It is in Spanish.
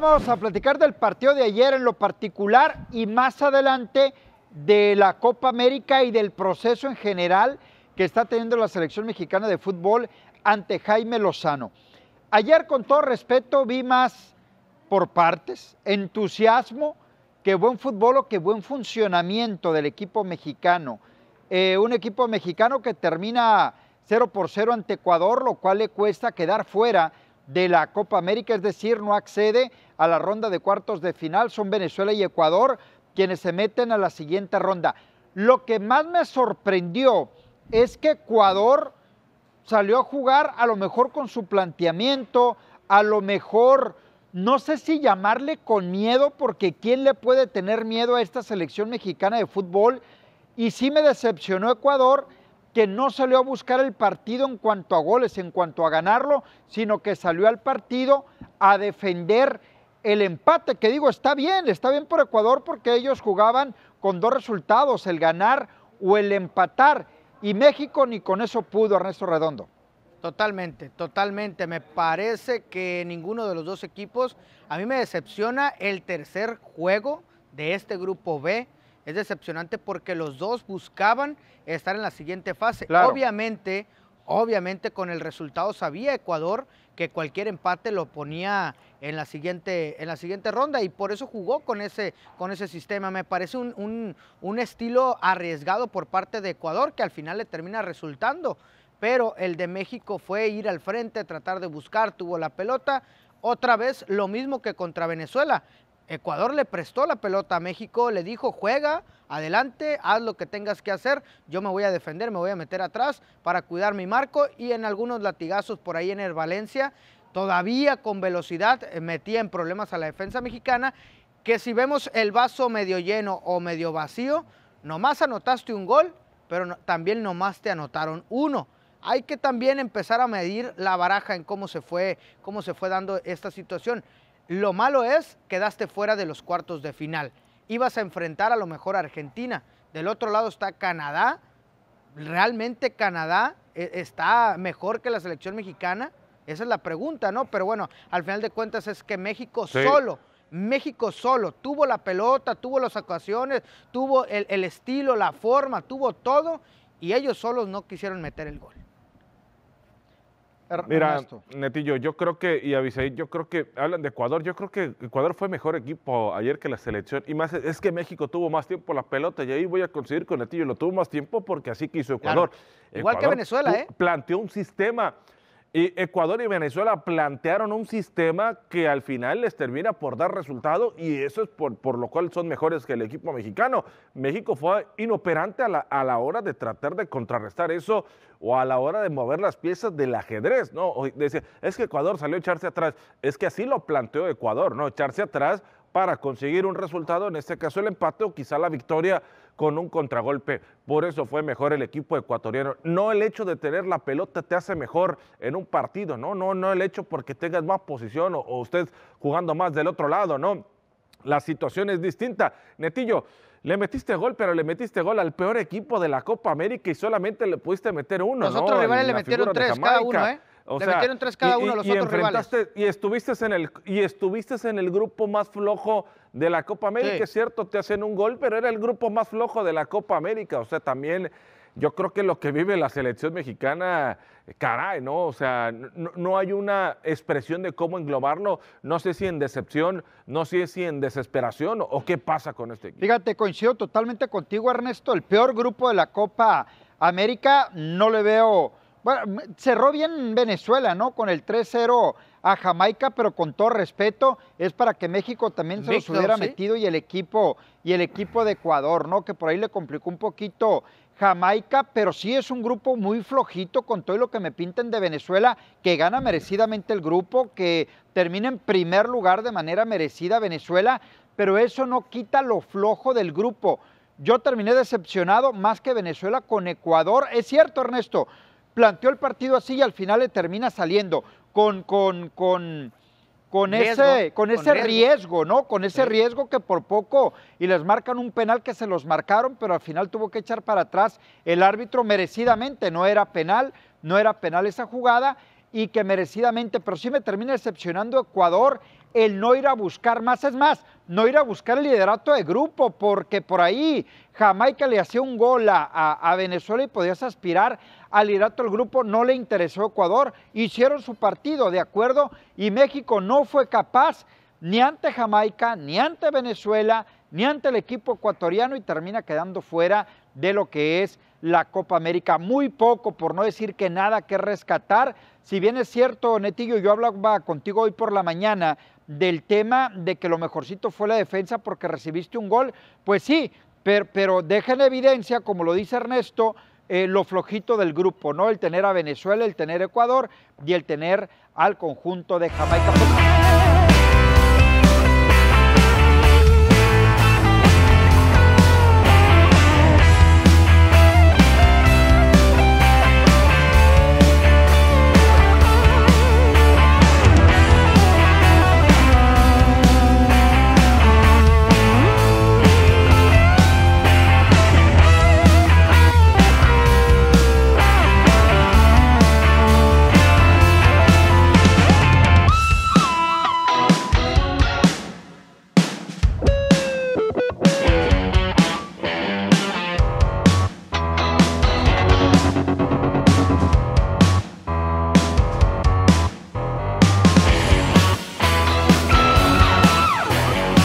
Vamos a platicar del partido de ayer en lo particular y más adelante de la Copa América y del proceso en general que está teniendo la selección mexicana de fútbol ante Jaime Lozano. Ayer, con todo respeto, vi más por partes entusiasmo que buen fútbol o que buen funcionamiento del equipo mexicano. Eh, un equipo mexicano que termina 0 por 0 ante Ecuador, lo cual le cuesta quedar fuera de la Copa América, es decir, no accede a la ronda de cuartos de final. Son Venezuela y Ecuador quienes se meten a la siguiente ronda. Lo que más me sorprendió es que Ecuador salió a jugar a lo mejor con su planteamiento, a lo mejor, no sé si llamarle con miedo, porque ¿quién le puede tener miedo a esta selección mexicana de fútbol? Y sí me decepcionó Ecuador que no salió a buscar el partido en cuanto a goles, en cuanto a ganarlo, sino que salió al partido a defender el empate, que digo, está bien, está bien por Ecuador porque ellos jugaban con dos resultados, el ganar o el empatar, y México ni con eso pudo, Ernesto Redondo. Totalmente, totalmente. Me parece que ninguno de los dos equipos, a mí me decepciona el tercer juego de este grupo B es decepcionante porque los dos buscaban estar en la siguiente fase. Obviamente, obviamente con el resultado sabía Ecuador que cualquier empate lo ponía en la siguiente, en la siguiente ronda y por eso jugó con ese, con ese sistema. Me parece un, un, un estilo arriesgado por parte de Ecuador que al final le termina resultando. Pero el de México fue ir al frente, tratar de buscar, tuvo la pelota. Otra vez lo mismo que contra Venezuela. Ecuador le prestó la pelota a México, le dijo, juega, adelante, haz lo que tengas que hacer, yo me voy a defender, me voy a meter atrás para cuidar mi marco y en algunos latigazos por ahí en el Valencia, todavía con velocidad eh, metía en problemas a la defensa mexicana, que si vemos el vaso medio lleno o medio vacío, nomás anotaste un gol, pero también nomás te anotaron uno hay que también empezar a medir la baraja en cómo se fue, cómo se fue dando esta situación. Lo malo es, quedaste fuera de los cuartos de final. Ibas a enfrentar a lo mejor a Argentina. Del otro lado está Canadá. ¿Realmente Canadá eh, está mejor que la selección mexicana? Esa es la pregunta, ¿no? Pero bueno, al final de cuentas es que México solo, México solo, tuvo la pelota, tuvo las ocasiones, tuvo el estilo, la forma, tuvo todo y ellos solos no quisieron meter el gol. Er, Mira, Netillo, yo creo que, y Avisei, yo creo que, hablan de Ecuador, yo creo que Ecuador fue mejor equipo ayer que la selección, y más es que México tuvo más tiempo la pelota, y ahí voy a conseguir con Netillo, lo tuvo más tiempo porque así quiso Ecuador. Igual que Venezuela, ¿eh? Planteó un sistema, y Ecuador y Venezuela plantearon un sistema que al final les termina por dar resultado y eso es por, lo cual son mejores que el equipo mexicano. México fue inoperante a la, a la, hora de tratar de contrarrestar eso o a la hora de mover las piezas del ajedrez, ¿no? es que Ecuador salió a echarse atrás. Es que así lo planteó Ecuador, ¿no? Echarse atrás para conseguir un resultado, en este caso el empate o quizá la victoria con un contragolpe. Por eso fue mejor el equipo ecuatoriano. No el hecho de tener la pelota te hace mejor en un partido, no, no, no el hecho porque tengas más posición o, usted jugando más del otro lado, no. La situación es distinta. Netillo, le metiste gol, pero le metiste gol al peor equipo de la Copa América y solamente le pudiste meter uno. Los rivales le metieron tres cada uno, ¿eh? O sea, metieron tres cada uno y, los otros rivales. Y estuviste, en el, y estuviste en el grupo más flojo de la Copa América. Es cierto, te hacen un gol, pero era el grupo más flojo de la Copa América. O sea, también yo creo que lo que vive la selección mexicana, caray, ¿no? O sea, no, hay una expresión de cómo englobarlo. No sé si en decepción, no sé si en desesperación o, o qué pasa con este equipo. Fíjate, coincido totalmente contigo, Ernesto. El peor grupo de la Copa América, no le veo bueno, cerró bien Venezuela, ¿no? Con el 3-0 a Jamaica, pero con todo respeto, es para que México también se los hubiera metido y el equipo y el equipo de Ecuador, ¿no? Que por ahí le complicó un poquito Jamaica, pero sí es un grupo muy flojito con todo lo que me pintan de Venezuela, que gana merecidamente el grupo, que termina en primer lugar de manera merecida Venezuela, pero eso no quita lo flojo del grupo. Yo terminé decepcionado más que Venezuela con Ecuador. Es cierto, Ernesto, planteó el partido así y al final le termina saliendo con, con, con, ese, con ese riesgo. ¿no? Con ese riesgo que por poco, y les marcan un penal que se los marcaron, pero al final tuvo que echar para atrás el árbitro merecidamente, no era penal, no era penal esa jugada, y que merecidamente, pero sí me termina decepcionando Ecuador el no ir a buscar más. Es más, no ir a buscar el liderato de grupo, porque por ahí Jamaica le hacía un gol a, Venezuela y podías aspirar al liderato del grupo. No le interesó Ecuador. Hicieron su partido, ¿de acuerdo? Y México no fue capaz ni ante Jamaica, ni ante Venezuela, ni ante el equipo ecuatoriano y termina quedando fuera de lo que es la Copa América. Muy poco, por no decir que nada que rescatar. Si bien es cierto, Netillo, yo hablaba contigo hoy por la mañana del tema de que lo mejorcito fue la defensa porque recibiste un gol. Pues sí, pero, pero deja en evidencia, como lo dice Ernesto, eh, lo flojito del grupo, ¿no? El tener a Venezuela, el tener Ecuador y el tener al conjunto de Jamaica.